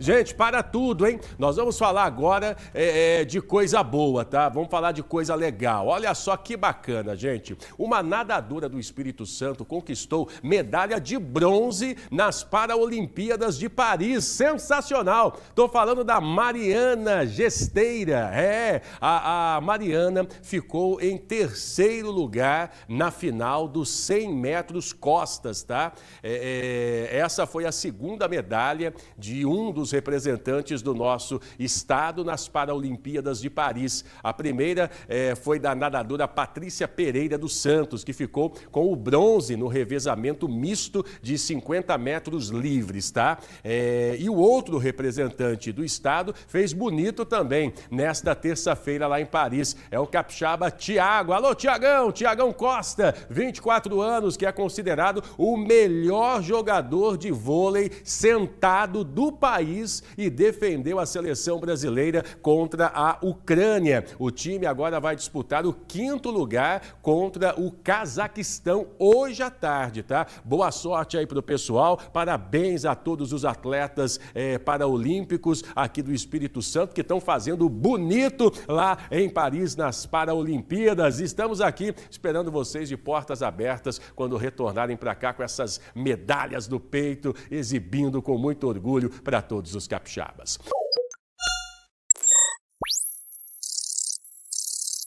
Gente, para tudo, hein? Nós vamos falar agora é, é, de coisa boa, tá? Vamos falar de coisa legal. Olha só que bacana, gente. Uma nadadora do Espírito Santo conquistou medalha de bronze nas Paralimpíadas de Paris. Sensacional! Tô falando da Mariana Gesteira. É, a, a Mariana ficou em terceiro lugar na final dos 100 metros costas, tá? É, é, essa foi a segunda medalha de um dos representantes do nosso estado nas Paralimpíadas de Paris. A primeira eh, foi da nadadora Patrícia Pereira dos Santos, que ficou com o bronze no revezamento misto de 50 metros livres, tá? Eh, e o outro representante do estado fez bonito também nesta terça-feira lá em Paris. É o capixaba Tiago. Alô, Tiagão! Tiagão Costa, 24 anos, que é considerado o melhor jogador de vôlei sentado do país país e defendeu a seleção brasileira contra a Ucrânia. O time agora vai disputar o quinto lugar contra o Cazaquistão hoje à tarde, tá? Boa sorte aí pro pessoal, parabéns a todos os atletas é, paraolímpicos aqui do Espírito Santo que estão fazendo bonito lá em Paris nas Paralimpíadas. Estamos aqui esperando vocês de portas abertas quando retornarem para cá com essas medalhas do peito, exibindo com muito orgulho para todos os capixabas.